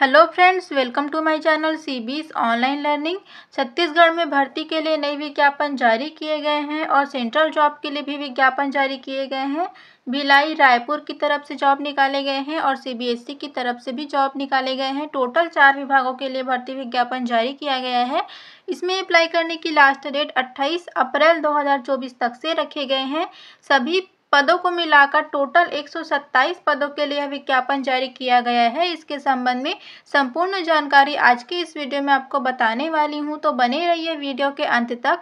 hello friends welcome to my channel C bees online learning Chhattisgarh में भर्ती के लिए नई विज्ञापन जारी किए गए हैं और सेंट्रल जॉब के लिए भी विज्ञापन जारी किए गए हैं भिलाई रायपुर की तरफ से जॉब निकाले गए हैं और सीबीएसई e की तरफ से भी जॉब निकाले गए हैं टोटल चार विभागों के लिए भर्ती विज्ञापन जारी किया गया है इसमें अप्लाई करने की लास्ट डेट 28 अप्रैल 2024 तक से रखे गए हैं सभी पदों को मिलाकर टोटल 127 पदों के लिए विज्ञापन जारी किया गया है इसके संबंध में संपूर्ण जानकारी आज की इस वीडियो में आपको बताने वाली हूँ तो बने रहिए वीडियो के अंत तक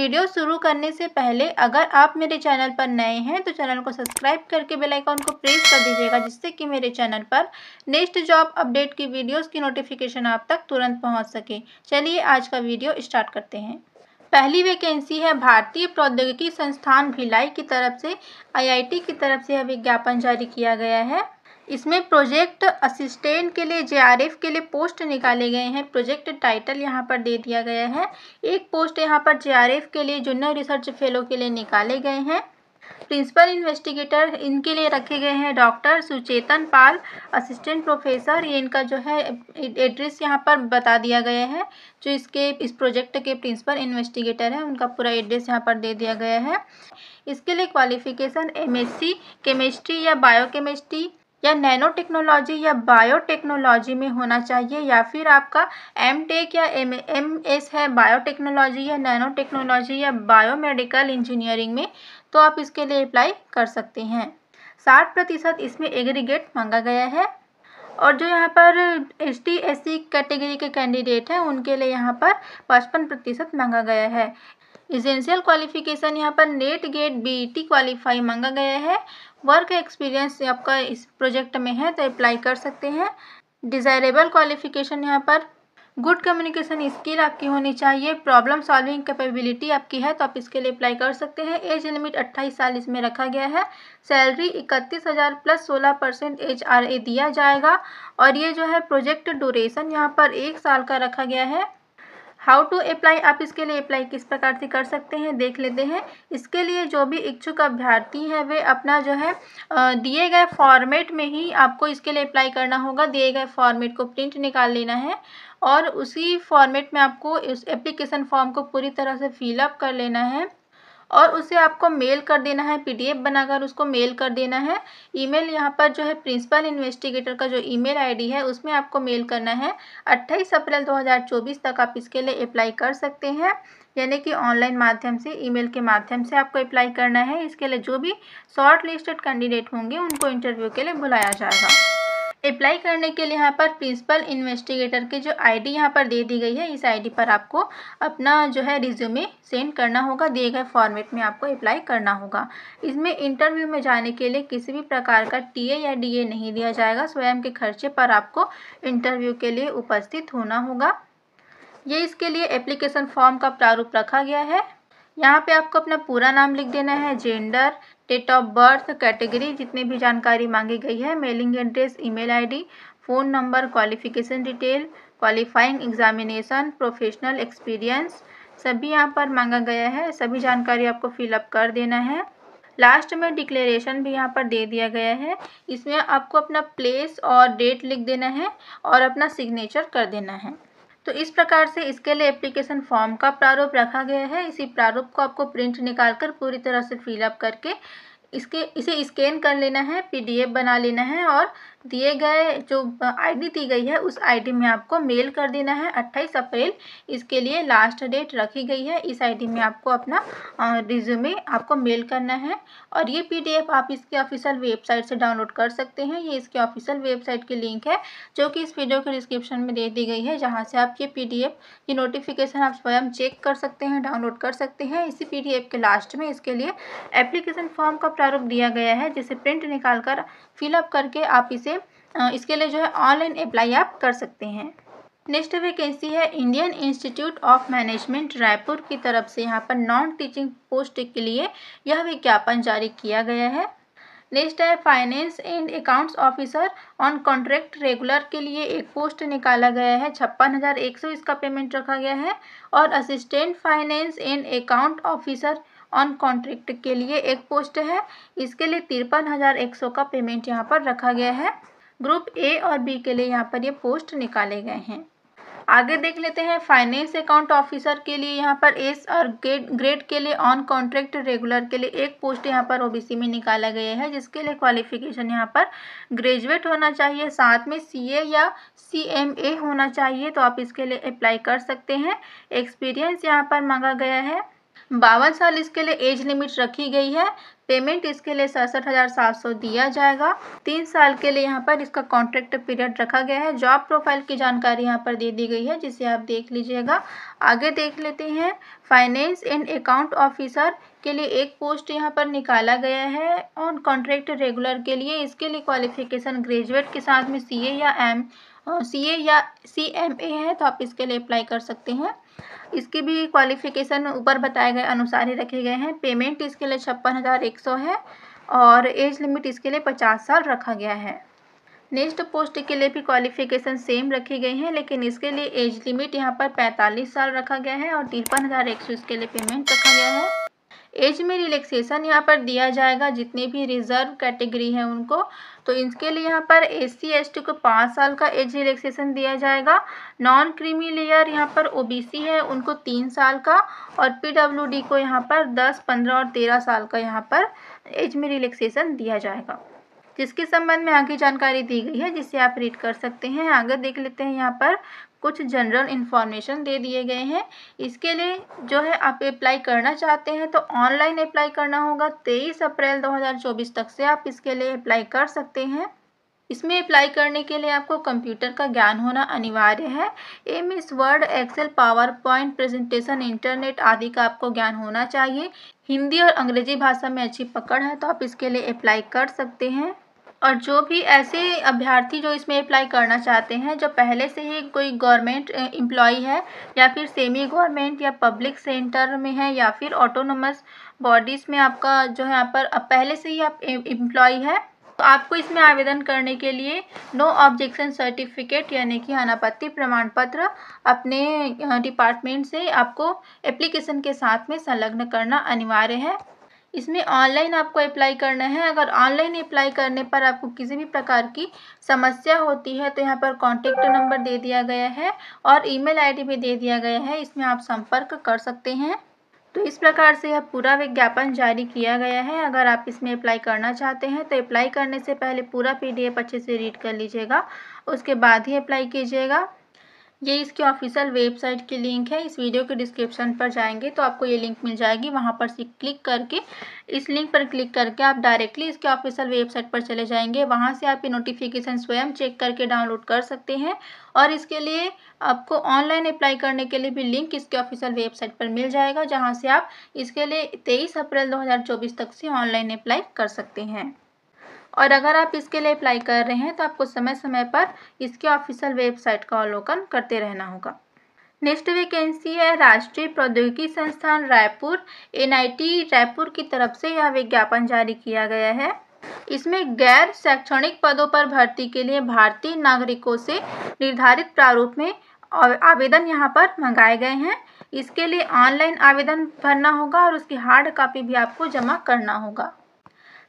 वीडियो शुरू करने से पहले अगर आप मेरे चैनल पर नए हैं तो चैनल को सब्सक्राइब करके बेलाइकॉन को प्रेस कर दीजिएगा जिससे कि मेरे चैनल पर नेक्स्ट जॉब अपडेट की वीडियोज़ की नोटिफिकेशन आप तक तुरंत पहुँच सके चलिए आज का वीडियो स्टार्ट करते हैं पहली वैकेंसी है भारतीय प्रौद्योगिकी संस्थान भिलाई की तरफ से आईआईटी की तरफ से यह विज्ञापन जारी किया गया है इसमें प्रोजेक्ट असिस्टेंट के लिए जेआरएफ के लिए पोस्ट निकाले गए हैं प्रोजेक्ट टाइटल यहाँ पर दे दिया गया है एक पोस्ट यहाँ पर जेआरएफ के लिए जूनियर रिसर्च फेलो के लिए निकाले गए हैं प्रिंसिपल इन्वेस्टिगेटर इनके लिए रखे गए हैं doctor Suchetan Pal assistant professor ये इनका जो है एड्रेस यहाँ पर बता दिया गया है जो इसके इस प्रोजेक्ट के प्रिंसिपल इन्वेस्टिगेटर हैं उनका पूरा एड्रेस यहाँ पर दे दिया गया है इसके लिए क्वालिफिकेशन एम केमिस्ट्री या बायो या नैनो टेक्नोलॉजी या बायोटेक्नोलॉजी में होना चाहिए या फिर आपका एम टेक या एम एम एस है बायोटेक्नोलॉजी या नैनो टेक्नोलॉजी या बायोमेडिकल इंजीनियरिंग में तो आप इसके लिए अप्लाई कर सकते हैं साठ प्रतिशत इसमें एग्रीगेट मांगा गया है और जो यहाँ पर S T S C category के कैंडिडेट हैं उनके लिए यहाँ पर पचपन प्रतिशत मांगा गया है इजेंशियल क्वालिफिकेशन यहाँ पर नेट गेट टी क्वालिफाई मांगा गया है वर्क एक्सपीरियंस आपका इस प्रोजेक्ट में है तो अप्लाई कर सकते हैं डिज़ायरेबल क्वालिफिकेशन यहाँ पर गुड कम्युनिकेशन स्किल आपकी होनी चाहिए प्रॉब्लम सॉल्विंग कैपेबिलिटी आपकी है तो आप इसके लिए अप्लाई कर सकते हैं एज लिमिट 28 साल इसमें रखा गया है सैलरी इकतीस हज़ार प्लस सोलह परसेंट एच आर ए दिया जाएगा और ये जो है प्रोजेक्ट ड्यूरेशन यहाँ पर एक साल का रखा गया है हाउ टू अप्लाई आप इसके लिए अप्लाई किस प्रकार से कर सकते हैं देख लेते हैं इसके लिए जो भी इच्छुक अभ्यर्थी हैं वे अपना जो है दिए गए फॉर्मेट में ही आपको इसके लिए अप्लाई करना होगा दिए गए फॉर्मेट को प्रिंट निकाल लेना है और उसी फॉर्मेट में आपको उस एप्लीकेशन फॉर्म को पूरी तरह से फिलअप कर लेना है और उसे आपको मेल कर देना है पीडीएफ बनाकर उसको मेल कर देना है ईमेल यहाँ पर जो है प्रिंसिपल इन्वेस्टिगेटर का जो ईमेल आईडी है उसमें आपको मेल करना है 28 अप्रैल 2024 तक आप इसके लिए अप्लाई कर सकते हैं यानी कि ऑनलाइन माध्यम से ईमेल के माध्यम से आपको अप्लाई करना है इसके लिए जो भी शॉर्ट लिस्टेड कैंडिडेट होंगे उनको इंटरव्यू के लिए बुलाया जाएगा अप्लाई करने के लिए यहाँ पर प्रिंसिपल इन्वेस्टिगेटर की जो आईडी यहाँ पर दे दी गई है इस आईडी पर आपको अपना जो है रिज्यूमे सेंड करना होगा दिए गए फॉर्मेट में आपको अप्लाई करना होगा इसमें इंटरव्यू में जाने के लिए किसी भी प्रकार का टीए या डीए नहीं दिया जाएगा स्वयं के खर्चे पर आपको इंटरव्यू के लिए उपस्थित होना होगा ये इसके लिए एप्लीकेशन फॉर्म का प्रारूप रखा गया है यहाँ पर आपको अपना पूरा नाम लिख देना है gender date of birth category जितनी भी जानकारी मांगी गई है mailing address email ID phone number qualification detail qualifying examination professional experience सभी यहाँ पर मांगा गया है सभी जानकारी आपको फिलअप कर देना है लास्ट में डिक्लेरेशन भी यहाँ पर दे दिया गया है इसमें आपको अपना प्लेस और डेट लिख देना है और अपना सिग्नेचर कर देना है तो इस प्रकार से इसके लिए एप्लीकेशन फॉर्म का प्रारूप रखा गया है इसी प्रारूप को आपको प्रिंट निकाल कर पूरी तरह से फिलअप करके इसके इसे स्कैन कर लेना है पीडीएफ बना लेना है और दिए गए जो आईडी दी गई है उस आईडी में आपको मेल कर देना है अट्ठाईस अप्रैल इसके लिए लास्ट डेट रखी गई है इस आईडी में आपको अपना रिज्यूमे आपको मेल करना है और ये पीडीएफ आप इसके ऑफिशियल वेबसाइट से डाउनलोड कर सकते हैं ये इसके ऑफिशियल वेबसाइट की लिंक है जो कि इस वीडियो के डिस्क्रिप्शन में दे दी गई है जहाँ से आप ये पी की नोटिफिकेशन आप स्वयं चेक कर सकते हैं डाउनलोड कर सकते हैं इसी पी के लास्ट में इसके लिए एप्लीकेशन फॉर्म का प्रारूप दिया गया है जिसे प्रिंट निकाल कर फिलअप करके आप इसे इसके लिए जो है ऑनलाइन अप्लाई आप कर सकते हैं नेक्स्ट वैकेंसी है Indian Institute of Management Raipur की तरफ से यहाँ पर नॉन टीचिंग पोस्ट के लिए यह विज्ञापन जारी किया गया है नेक्स्ट है finance and accounts officer on contract regular के लिए एक पोस्ट निकाला गया है छप्पन हज़ार एक सौ इसका पेमेंट रखा गया है और assistant finance and account officer on contract के लिए एक पोस्ट है इसके लिए तिरपन हज़ार एक सौ का पेमेंट यहाँ पर रखा गया है ग्रुप ए और बी के लिए यहाँ पर ये पोस्ट निकाले गए हैं आगे देख लेते हैं फाइनेंस अकाउंट ऑफिसर के लिए यहाँ पर एस और ग्रेड ग्रेड के लिए ऑन कॉन्ट्रैक्ट रेगुलर के लिए एक पोस्ट यहाँ पर ओबीसी में निकाला गया है जिसके लिए क्वालिफिकेशन यहाँ पर ग्रेजुएट होना चाहिए साथ में सीए या सीएमए होना चाहिए तो आप इसके लिए अप्लाई कर सकते हैं एक्सपीरियंस यहाँ पर मांगा गया है बावन साल इसके लिए एज लिमिट रखी गई है पेमेंट इसके लिए सड़सठ हज़ार सात सौ दिया जाएगा तीन साल के लिए यहाँ पर इसका कॉन्ट्रैक्ट पीरियड रखा गया है जॉब प्रोफाइल की जानकारी यहाँ पर दे दी गई है जिसे आप देख लीजिएगा आगे देख लेते हैं फाइनेंस एंड अकाउंट ऑफिसर के लिए एक पोस्ट यहाँ पर निकाला गया है और कॉन्ट्रैक्ट रेगुलर के लिए इसके लिए क्वालिफिकेशन ग्रेजुएट के साथ में सी या एम सी या सी है तो आप इसके लिए अप्लाई कर सकते हैं इसकी भी क्वालिफिकेशन ऊपर बताए गए अनुसार ही रखे गए हैं पेमेंट इसके लिए छप्पन हज़ार एक सौ है और एज लिमिट इसके लिए पचास साल रखा गया है नेक्स्ट पोस्ट के लिए भी क्वालिफिकेशन सेम रखी गई है लेकिन इसके लिए एज लिमिट यहाँ पर 45 साल रखा गया है और तिरपन हज़ार एक सौ इसके लिए पेमेंट रखा गया है एज में रिलैक्सेशन यहाँ पर दिया जाएगा जितने भी रिजर्व कैटेगरी हैं उनको तो इसके लिए यहाँ पर एस सी एस को पाँच साल का एज रिलैक्सेशन दिया जाएगा नॉन क्रीमी लेयर यहाँ पर सी है उनको तीन साल का और डी को यहाँ पर दस पंद्रह और तेरह साल का यहाँ पर एज में रिलैक्सेशन दिया जाएगा जिसके संबंध में आगे जानकारी दी गई है जिसे आप रीड कर सकते हैं आगे देख लेते हैं यहाँ पर कुछ जनरल इन्फॉर्मेशन दे दिए गए हैं इसके लिए जो है आप अप्लाई करना चाहते हैं तो ऑनलाइन अप्लाई करना होगा तेईस अप्रैल 2024 तक से आप इसके लिए अप्लाई कर सकते हैं इसमें अप्लाई करने के लिए आपको कंप्यूटर का ज्ञान होना अनिवार्य है M S Word Excel power point presentation internet आदि का आपको ज्ञान होना चाहिए हिंदी और अंग्रेजी भाषा में अच्छी पकड़ है तो आप इसके लिए अप्लाई कर सकते हैं और जो भी ऐसे अभ्यर्थी जो इसमें अप्लाई करना चाहते हैं जो पहले से ही कोई गवर्नमेंट एम्प्लॉय है या फिर सेमी गवर्नमेंट या पब्लिक सेंटर में है या फिर ऑटोनोमस बॉडीज़ में आपका जो है यहाँ पर अब पहले से ही आप एम्प्लॉय है तो आपको इसमें आवेदन करने के लिए नो ऑब्जेक्शन सर्टिफिकेट यानी कि अनापत्ति प्रमाण पत्र अपने डिपार्टमेंट से आपको एप्लीकेशन के साथ में संलग्न करना अनिवार्य है इसमें ऑनलाइन आपको अप्लाई करना है अगर ऑनलाइन अप्लाई करने पर आपको किसी भी प्रकार की समस्या होती है तो यहाँ पर कॉन्टेक्ट नंबर दे दिया गया है और ईमेल आईडी भी दे दिया गया है इसमें आप संपर्क कर सकते हैं तो इस प्रकार से यह पूरा विज्ञापन जारी किया गया है अगर आप इसमें अप्लाई करना चाहते हैं तो अप्लाई करने से पहले पूरा पीडीएफ अच्छे से रीड कर लीजिएगा उसके बाद ही अप्लाई कीजिएगा ये इसकी ऑफिशियल वेबसाइट की लिंक है इस वीडियो के डिस्क्रिप्शन पर जाएंगे तो आपको ये लिंक मिल जाएगी वहाँ पर से क्लिक करके इस लिंक पर क्लिक करके आप डायरेक्टली इसके ऑफिशियल वेबसाइट पर चले जाएंगे वहाँ से आप ये नोटिफिकेशन स्वयं चेक करके डाउनलोड कर सकते हैं और इसके लिए आपको ऑनलाइन अप्लाई करने के लिए भी लिंक इसके ऑफिशियल वेबसाइट पर मिल जाएगा जहाँ से आप इसके लिए तेईस अप्रैल दो तक से ऑनलाइन अप्लाई कर सकते हैं और अगर आप इसके लिए अप्लाई कर रहे हैं तो आपको समय समय पर इसके ऑफिशियल वेबसाइट का अवलोकन करते रहना होगा नेक्स्ट वैकेंसी है राष्ट्रीय प्रौद्योगिकी संस्थान रायपुर एनआईटी रायपुर की तरफ से यह विज्ञापन जारी किया गया है इसमें गैर शैक्षणिक पदों पर भर्ती के लिए भारतीय नागरिकों से निर्धारित प्रारूप में आवेदन यहाँ पर मंगाए गए हैं इसके लिए ऑनलाइन आवेदन भरना होगा और उसकी हार्ड कॉपी भी आपको जमा करना होगा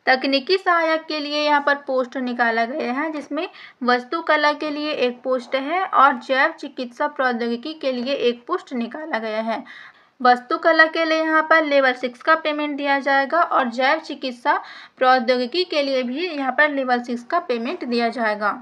तकनीकी सहायक के लिए यहाँ पर पोस्ट निकाला गया है जिसमें वस्तुकला के लिए एक पोस्ट है और जैव चिकित्सा प्रौद्योगिकी के लिए एक पोस्ट निकाला गया है वस्तुकला के लिए यहाँ पर लेवल सिक्स का पेमेंट दिया जाएगा और जैव चिकित्सा प्रौद्योगिकी के लिए भी यहाँ पर लेवल सिक्स का पेमेंट दिया जाएगा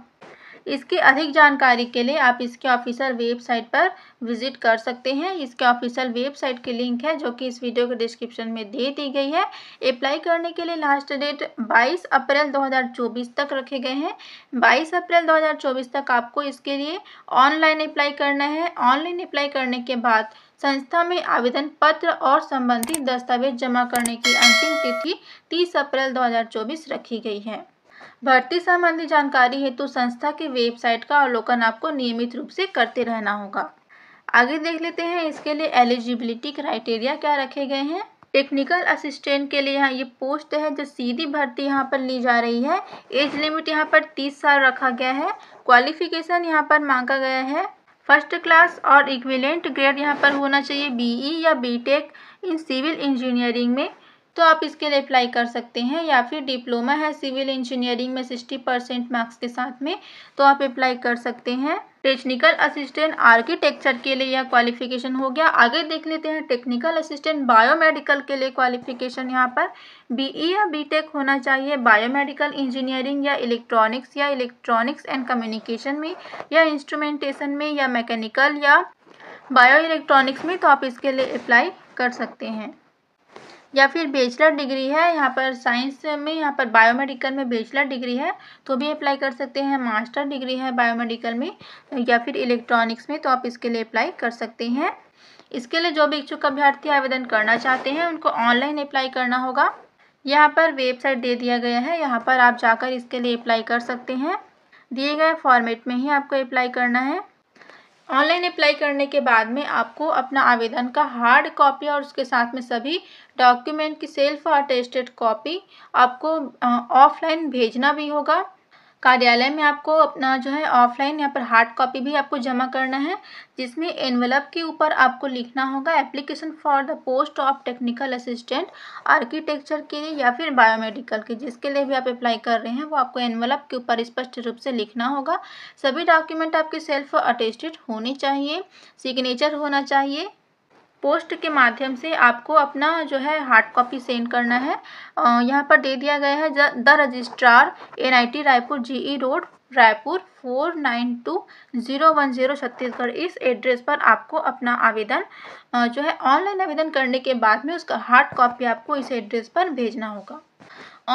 इसकी अधिक जानकारी के लिए आप इसके ऑफिशियल वेबसाइट पर विजिट कर सकते हैं इसके ऑफिशियल वेबसाइट की लिंक है जो कि इस वीडियो के डिस्क्रिप्शन में दे दी गई है अप्लाई करने के लिए लास्ट डेट 22 अप्रैल 2024 तक रखे गए हैं 22 अप्रैल 2024 तक आपको इसके लिए ऑनलाइन अप्लाई करना है ऑनलाइन अप्लाई करने के बाद संस्था में आवेदन पत्र और संबंधित दस्तावेज जमा करने की अंतिम तिथि 30 अप्रैल 2024 रखी गई है भर्ती संबंधी जानकारी हेतु संस्था की वेबसाइट का अवलोकन आपको नियमित रूप से करते रहना होगा आगे देख लेते हैं इसके लिए एलिजिबिलिटी क्राइटेरिया क्या रखे गए हैं टेक्निकल असिस्टेंट के लिए यहाँ ये पोस्ट है जो सीधी भर्ती यहाँ पर ली जा रही है एज लिमिट यहाँ पर तीस साल रखा गया है क्वालिफिकेशन यहाँ पर मांगा गया है फर्स्ट क्लास और इक्विलेंट ग्रेड यहाँ पर होना चाहिए बीई या बीटेक इन सिविल इंजीनियरिंग में तो आप इसके लिए अप्लाई कर सकते हैं या फिर डिप्लोमा है सिविल इंजीनियरिंग में सिक्सटी परसेंट मार्क्स के साथ में तो आप अप्लाई कर सकते हैं टेक्निकल असिस्टेंट आर्किटेक्चर के लिए यह क्वालिफिकेशन हो गया आगे देख लेते हैं टेक्निकल असिस्टेंट बायोमेडिकल के लिए क्वालिफिकेशन यहाँ पर बीई e या बीटेक होना चाहिए बायोमेडिकल इंजीनियरिंग या इलेक्ट्रॉनिक्स या इलेक्ट्रॉनिक्स एंड कम्युनिकेशन में या इंस्ट्रूमेंटेशन में या मैकेनिकल या बायो इलेक्ट्रॉनिक्स में तो आप इसके लिए अप्लाई कर सकते हैं या फिर बैचलर डिग्री है यहाँ पर साइंस में यहाँ पर बायोमेडिकल में बैचलर डिग्री है तो भी अप्लाई कर सकते हैं मास्टर डिग्री है बायोमेडिकल में या फिर इलेक्ट्रॉनिक्स में तो आप इसके लिए अप्लाई कर सकते हैं इसके लिए जो भी इच्छुक अभ्यर्थी आवेदन करना चाहते हैं उनको ऑनलाइन अप्लाई करना होगा यहाँ पर वेबसाइट दे दिया गया है यहाँ पर आप जाकर इसके लिए अप्लाई कर सकते हैं दिए गए फॉर्मेट में ही आपको अप्लाई करना है ऑनलाइन अप्लाई करने के बाद में आपको अपना आवेदन का हार्ड कॉपी और उसके साथ में सभी डॉक्यूमेंट की सेल्फ अटेस्टेड कॉपी आपको ऑफलाइन भेजना भी होगा कार्यालय में आपको अपना जो है ऑफलाइन यहाँ पर हार्ड कॉपी भी आपको जमा करना है जिसमें एनवलप के ऊपर आपको लिखना होगा application for the post of technical assistant architecture के लिए या फिर बायोमेडिकल के जिसके लिए भी आप अप्लाई कर रहे हैं वो आपको एनवलप के ऊपर स्पष्ट रूप से लिखना होगा सभी डॉक्यूमेंट आपके सेल्फ अटेस्टेड होने चाहिए सिग्नेचर होना चाहिए पोस्ट के माध्यम से आपको अपना जो है हार्ड कॉपी सेंड करना है यहाँ पर दे दिया गया है the registrar T Raipur E road Raipur four nine two zero one zero Chhattisgarh इस एड्रेस पर आपको अपना आवेदन जो है ऑनलाइन आवेदन करने के बाद में उसका हार्ड कॉपी आपको इस एड्रेस पर भेजना होगा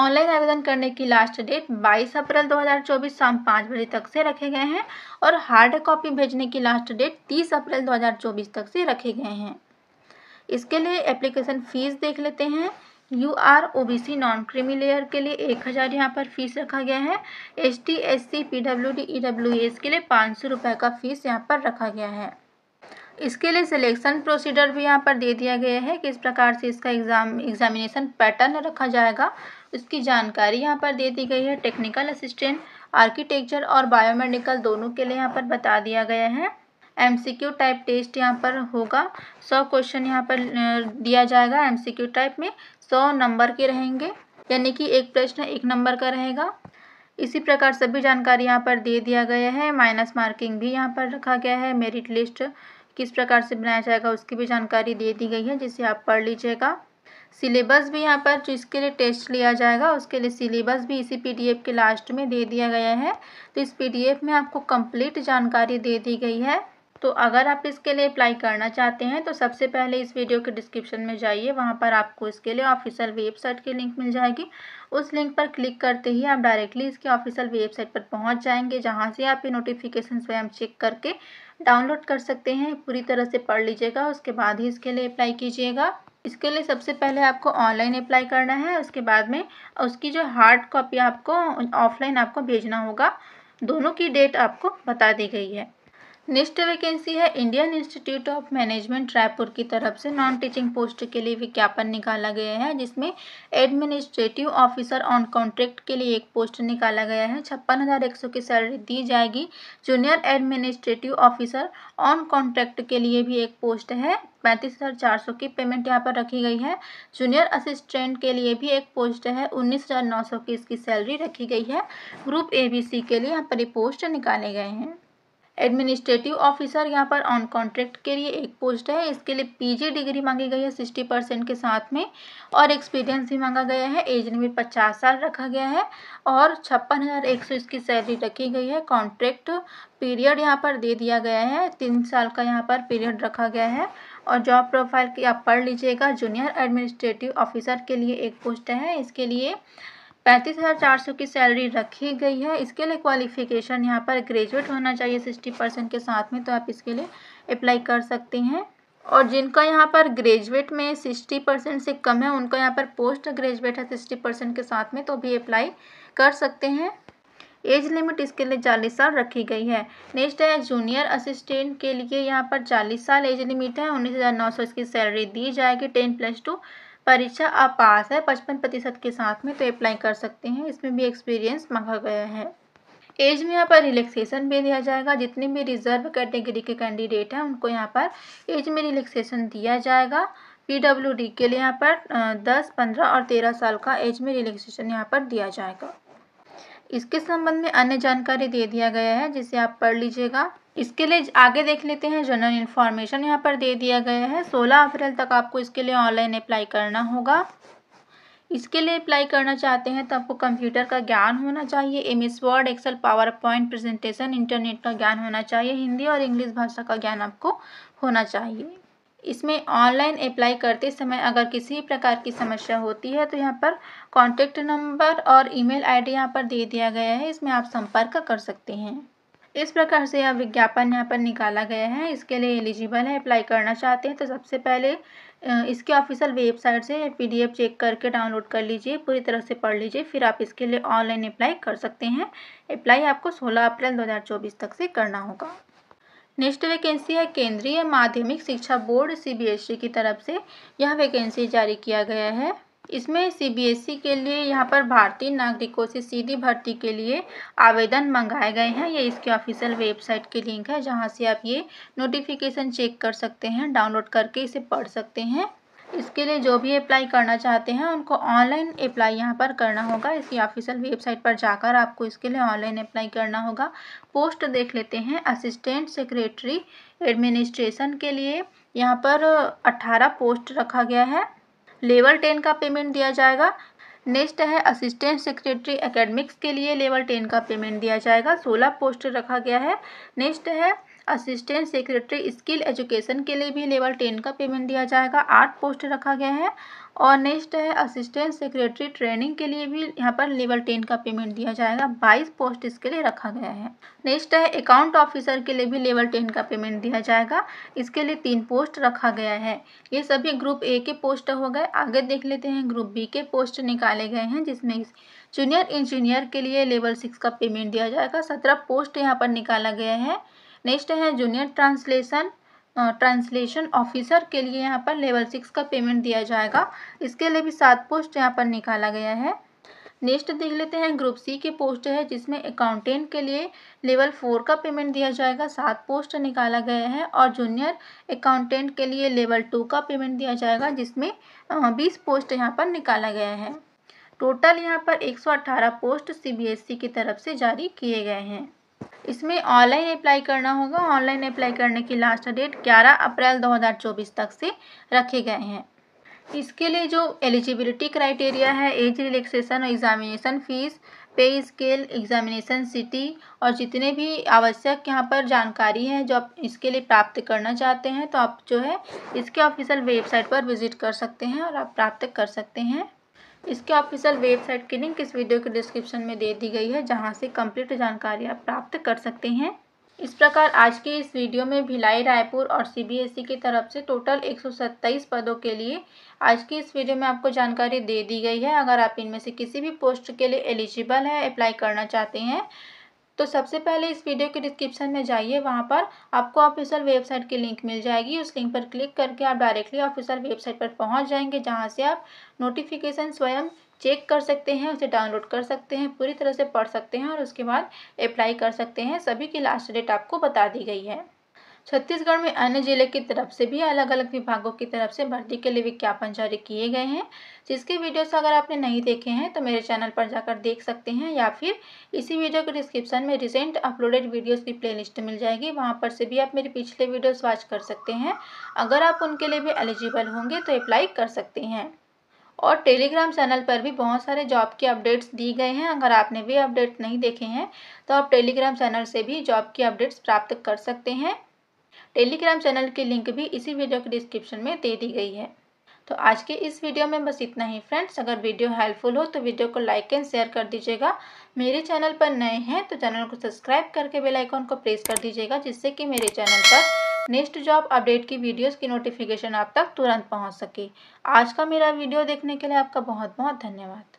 ऑनलाइन आवेदन करने की लास्ट डेट 22 अप्रैल 2024 शाम पाँच बजे तक से रखे गए हैं और हार्ड कॉपी भेजने की लास्ट डेट 30 अप्रैल 2024 तक से रखे गए हैं इसके लिए एप्लीकेशन फ़ीस देख लेते हैं U R O B C non creamy layer के लिए एक हज़ार यहाँ पर फीस रखा गया है S T S C P W D E W S के लिए पाँच सौ रुपये का फीस यहाँ पर रखा गया है इसके लिए सिलेक्शन प्रोसीडर भी यहाँ पर दे दिया गया है किस प्रकार से इसका एग्ज़ाम एग्जामिनेशन पैटर्न रखा जाएगा उसकी जानकारी यहाँ पर दे दी गई है टेक्निकल असिस्टेंट आर्किटेक्चर और बायोमेडिकल दोनों के लिए यहाँ पर बता दिया गया है एमसीक्यू टाइप टेस्ट यहाँ पर होगा सौ क्वेश्चन यहाँ पर दिया जाएगा एमसीक्यू टाइप में सौ नंबर के रहेंगे यानी कि एक प्रश्न एक नंबर का रहेगा इसी प्रकार सभी जानकारी यहाँ पर दे दिया गया है माइनस मार्किंग भी यहाँ पर रखा गया है मेरिट लिस्ट किस प्रकार से बनाया जाएगा उसकी भी जानकारी दे दी गई है जिसे आप पढ़ लीजिएगा सिलेबस भी यहाँ पर जिसके लिए टेस्ट लिया जाएगा उसके लिए सिलेबस भी इसी पीडीएफ के लास्ट में दे दिया गया है तो इस पीडीएफ में आपको कंप्लीट जानकारी दे दी गई है तो अगर आप इसके लिए अप्लाई करना चाहते हैं तो सबसे पहले इस वीडियो के डिस्क्रिप्शन में जाइए वहाँ पर आपको इसके लिए ऑफिशियल वेबसाइट की लिंक मिल जाएगी उस लिंक पर क्लिक करते ही आप डायरेक्टली इसके ऑफिशियल वेबसाइट पर पहुँच जाएंगे जहाँ से आप ये नोटिफिकेशन स्वयं चेक करके डाउनलोड कर सकते हैं पूरी तरह से पढ़ लीजिएगा उसके बाद ही इसके लिए अप्लाई कीजिएगा इसके लिए सबसे पहले आपको ऑनलाइन अप्लाई करना है उसके बाद में उसकी जो हार्ड कॉपी आपको ऑफलाइन आपको भेजना होगा दोनों की डेट आपको बता दी गई है नेक्स्ट वैकेंसी है Indian Institute of Management Raipur की तरफ से नॉन टीचिंग पोस्ट के लिए विज्ञापन निकाला गया है जिसमें एडमिनिस्ट्रेटिव ऑफिसर ऑन कॉन्ट्रैक्ट के लिए एक पोस्ट निकाला गया है छप्पन हज़ार एक सौ की सैलरी दी जाएगी junior administrative officer on contract के लिए भी एक पोस्ट है पैंतीस हज़ार चार सौ की पेमेंट यहाँ पर रखी गई है जूनियर असिस्टेंट के लिए भी एक पोस्ट है उन्नीस हज़ार नौ सौ की इसकी सैलरी रखी गई है ग्रुप ए बी सी के लिए यहाँ पर ये पोस्ट निकाले गए हैं एडमिनिस्ट्रेटिव ऑफिसर यहाँ पर ऑन कॉन्ट्रैक्ट के लिए एक पोस्ट है इसके लिए पीजी डिग्री मांगी गई है सिक्सटी परसेंट के साथ में और एक्सपीरियंस भी मांगा गया है एज लिमिट पचास साल रखा गया है और छप्पन हज़ार एक सौ इसकी सैलरी रखी गई है कॉन्ट्रैक्ट पीरियड यहाँ पर दे दिया गया है तीन साल का यहाँ पर पीरियड रखा गया है और जॉब प्रोफाइल की आप पढ़ लीजिएगा जूनियर एडमिनिस्ट्रेटिव ऑफिसर के लिए एक पोस्ट है इसके लिए पैंतीस हज़ार चार सौ की सैलरी रखी गई है इसके लिए क्वालिफिकेशन यहाँ पर ग्रेजुएट होना चाहिए सिक्सटी परसेंट के साथ में तो आप इसके लिए अप्लाई कर सकती हैं और जिनका यहाँ पर ग्रेजुएट में सिक्सटी परसेंट से कम है उनका यहाँ पर पोस्ट ग्रेजुएट है सिक्सटी परसेंट के साथ में तो भी अप्लाई कर सकते हैं एज लिमिट इसके लिए चालीस साल रखी गई है नेक्स्ट है जूनियर असिस्टेंट के लिए यहाँ पर चालीस साल एज लिमिट है उन्नीस हज़ार नौ सौ इसकी सैलरी दी जाएगी टेन प्लस टू परीक्षा आप पास है पचपन प्रतिशत के साथ में तो अप्लाई कर सकते हैं इसमें भी एक्सपीरियंस मांगा गया है एज में यहाँ पर रिलैक्सेशन भी दिया जाएगा जितने भी रिजर्व कैटेगरी के कैंडिडेट हैं उनको यहाँ पर एज में रिलैक्सेशन दिया जाएगा पीडब्ल्यूडी के लिए यहाँ पर दस पंद्रह और तेरह साल का एज में रिलैक्सेशन यहाँ पर दिया जाएगा इसके संबंध में अन्य जानकारी दे दिया गया है जिसे आप पढ़ लीजिएगा इसके लिए आगे देख लेते हैं जनरल इन्फॉर्मेशन यहाँ पर दे दिया गया है 16 अप्रैल तक आपको इसके लिए ऑनलाइन अप्लाई करना होगा इसके लिए अप्लाई करना चाहते हैं तो आपको कंप्यूटर का ज्ञान होना चाहिए M S word excel power point presentation internet का ज्ञान होना चाहिए हिंदी और इंग्लिश भाषा का ज्ञान आपको होना चाहिए इसमें ऑनलाइन अप्लाई करते समय अगर किसी प्रकार की समस्या होती है तो यहाँ पर कॉन्टेक्ट नंबर और ईमेल आईडी यहाँ पर दे दिया गया है इसमें आप संपर्क कर सकते हैं इस प्रकार से यह विज्ञापन यहाँ पर निकाला गया है इसके लिए एलिजिबल है अप्लाई करना चाहते हैं तो सबसे पहले इसके ऑफिशियल वेबसाइट से पी चेक करके डाउनलोड कर लीजिए पूरी तरह से पढ़ लीजिए फिर आप इसके लिए ऑनलाइन अप्लाई कर सकते हैं अप्लाई आपको सोलह अप्रैल दो तक से करना होगा नेक्स्ट वैकेंसी है केंद्रीय माध्यमिक शिक्षा बोर्ड सीबीएसई e की तरफ से यह वैकेंसी जारी किया गया है इसमें सीबीएसई e के लिए यहाँ पर भारतीय नागरिकों से सीधी भर्ती के लिए आवेदन मंगाए गए हैं ये इसके ऑफिशियल वेबसाइट के लिंक है जहाँ से आप ये नोटिफिकेशन चेक कर सकते हैं डाउनलोड करके इसे पढ़ सकते हैं इसके लिए जो भी अप्लाई करना चाहते हैं उनको ऑनलाइन अप्लाई यहाँ पर करना होगा इसकी ऑफिशियल वेबसाइट पर जाकर आपको इसके लिए ऑनलाइन अप्लाई करना होगा पोस्ट देख लेते हैं असिस्टेंट सेक्रेटरी एडमिनिस्ट्रेशन के लिए यहाँ पर अट्ठारह पोस्ट रखा गया है लेवल टेन का पेमेंट दिया जाएगा नेक्स्ट है असिस्टेंट सेक्रेटरी एकेडमिक्स के लिए लेवल टेन का पेमेंट दिया जाएगा सोलह पोस्ट रखा गया है नेक्स्ट है असिस्टेंट सेक्रेटरी स्किल एजुकेशन के लिए भी लेवल टेन का पेमेंट दिया जाएगा आठ पोस्ट रखा गया है और नेक्स्ट है असिस्टेंट सेक्रेटरी ट्रेनिंग के लिए भी यहाँ पर लेवल टेन का पेमेंट दिया जाएगा बाईस पोस्ट इसके लिए रखा गया है नेक्स्ट है अकाउंट ऑफिसर के लिए भी लेवल टेन का पेमेंट दिया जाएगा इसके लिए तीन पोस्ट रखा गया है ये सभी ग्रुप ए के पोस्ट हो गए आगे देख लेते हैं ग्रुप बी के पोस्ट निकाले गए हैं जिसमें जूनियर इंजीनियर के लिए लेवल सिक्स का पेमेंट दिया जाएगा सत्रह पोस्ट यहाँ पर निकाला गया है नेक्स्ट है जूनियर ट्रांसलेशन ट्रांसलेशन ऑफिसर के लिए यहाँ पर लेवल सिक्स का पेमेंट दिया जाएगा इसके लिए भी सात पोस्ट यहाँ पर निकाला गया है नेक्स्ट देख लेते हैं ग्रुप सी के पोस्ट है जिसमें अकाउंटेंट के लिए लेवल फोर का पेमेंट दिया जाएगा सात पोस्ट निकाला गया है और जूनियर अकाउंटेंट के लिए लेवल टू का पेमेंट दिया जाएगा जिसमें बीस पोस्ट यहाँ पर निकाला गया है टोटल यहाँ पर एक पोस्ट सी की तरफ से जारी किए गए हैं इसमें ऑनलाइन अप्लाई करना होगा ऑनलाइन अप्लाई करने की लास्ट डेट 11 अप्रैल 2024 तक से रखे गए हैं इसके लिए जो एलिजिबिलिटी क्राइटेरिया है एज रिलैक्सेशन और examination fees pay scale examination city और जितने भी आवश्यक यहाँ पर जानकारी है जो आप इसके लिए प्राप्त करना चाहते हैं तो आप जो है इसके ऑफिशियल वेबसाइट पर विजिट कर सकते हैं और आप प्राप्त कर सकते हैं इसके ऑफिशियल वेबसाइट की लिंक इस वीडियो के डिस्क्रिप्शन में दे दी गई है जहाँ से कंप्लीट जानकारी आप प्राप्त कर सकते हैं इस प्रकार आज के इस वीडियो में भिलाई रायपुर और सीबीएसई की तरफ से टोटल 127 पदों के लिए आज की इस वीडियो में आपको जानकारी दे दी गई है अगर आप इनमें से किसी भी पोस्ट के लिए एलिजिबल है अप्लाई करना चाहते हैं तो सबसे पहले इस वीडियो के डिस्क्रिप्शन में जाइए वहाँ पर आपको ऑफिशियल वेबसाइट की लिंक मिल जाएगी उस लिंक पर क्लिक करके आप डायरेक्टली ऑफिशियल वेबसाइट पर पहुँच जाएंगे जहाँ से आप नोटिफिकेशन स्वयं चेक कर सकते हैं उसे डाउनलोड कर सकते हैं पूरी तरह से पढ़ सकते हैं और उसके बाद अप्लाई कर सकते हैं सभी की लास्ट डेट आपको बता दी गई है छत्तीसगढ़ में अन्य जिले की तरफ से भी अलग अलग विभागों की तरफ से भर्ती के लिए विज्ञापन जारी किए गए हैं जिसके वीडियोस अगर आपने नहीं देखे हैं तो मेरे चैनल पर जाकर देख सकते हैं या फिर इसी वीडियो के डिस्क्रिप्शन में रिसेंट अपलोडेड वीडियोस की प्लेलिस्ट मिल जाएगी वहां पर से भी आप मेरे पिछले वीडियोज़ वॉच कर सकते हैं अगर आप उनके लिए भी एलिजिबल होंगे तो अप्लाई कर सकते हैं और टेलीग्राम चैनल पर भी बहुत सारे जॉब के अपडेट्स दी गए हैं अगर आपने भी अपडेट नहीं देखे हैं तो आप टेलीग्राम चैनल से भी जॉब की अपडेट्स प्राप्त कर सकते हैं टेलीग्राम चैनल की लिंक भी इसी वीडियो के डिस्क्रिप्शन में दे दी गई है तो आज के इस वीडियो में बस इतना ही फ्रेंड्स अगर वीडियो हेल्पफुल हो तो वीडियो को लाइक एंड शेयर कर दीजिएगा मेरे चैनल पर नए हैं तो चैनल को सब्सक्राइब करके बेल को प्रेस कर दीजिएगा जिससे कि मेरे चैनल पर नेक्स्ट जॉब अपडेट की वीडियोस की नोटिफिकेशन आप तक तुरंत पहुंच सके आज का मेरा वीडियो देखने के लिए आपका बहुत बहुत धन्यवाद